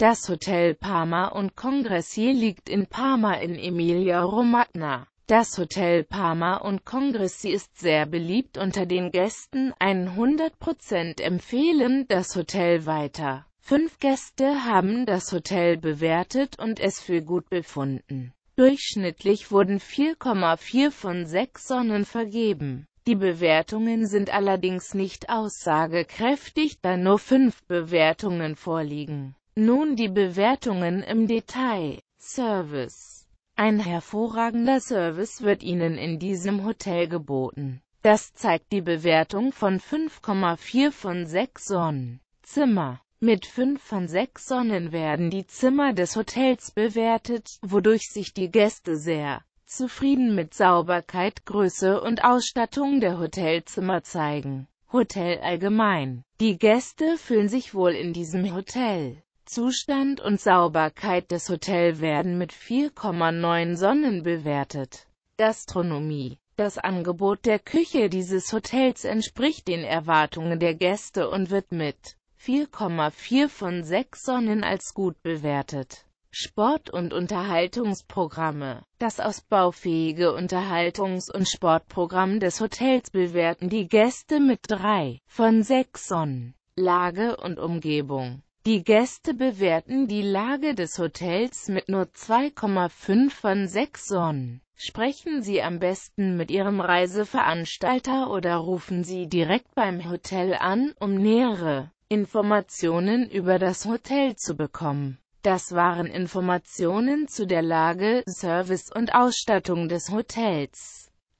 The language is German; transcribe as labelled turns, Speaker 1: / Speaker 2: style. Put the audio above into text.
Speaker 1: Das Hotel Parma und Congressier liegt in Parma in Emilia-Romagna. Das Hotel Parma und Kongressi ist sehr beliebt unter den Gästen, 100% empfehlen das Hotel weiter. Fünf Gäste haben das Hotel bewertet und es für gut befunden. Durchschnittlich wurden 4,4 von 6 Sonnen vergeben. Die Bewertungen sind allerdings nicht aussagekräftig, da nur fünf Bewertungen vorliegen. Nun die Bewertungen im Detail. Service. Ein hervorragender Service wird Ihnen in diesem Hotel geboten. Das zeigt die Bewertung von 5,4 von 6 Sonnen. Zimmer. Mit 5 von 6 Sonnen werden die Zimmer des Hotels bewertet, wodurch sich die Gäste sehr zufrieden mit Sauberkeit, Größe und Ausstattung der Hotelzimmer zeigen. Hotel allgemein. Die Gäste fühlen sich wohl in diesem Hotel. Zustand und Sauberkeit des Hotels werden mit 4,9 Sonnen bewertet. Gastronomie Das Angebot der Küche dieses Hotels entspricht den Erwartungen der Gäste und wird mit 4,4 von 6 Sonnen als gut bewertet. Sport- und Unterhaltungsprogramme. Das ausbaufähige Unterhaltungs- und Sportprogramm des Hotels bewerten die Gäste mit 3 von 6 Sonnen. Lage und Umgebung. Die Gäste bewerten die Lage des Hotels mit nur 2,5 von 6 Sonnen. Sprechen Sie am besten mit Ihrem Reiseveranstalter oder rufen Sie direkt beim Hotel an, um nähere Informationen über das Hotel zu bekommen. Das waren Informationen zu der Lage, Service und Ausstattung des Hotels.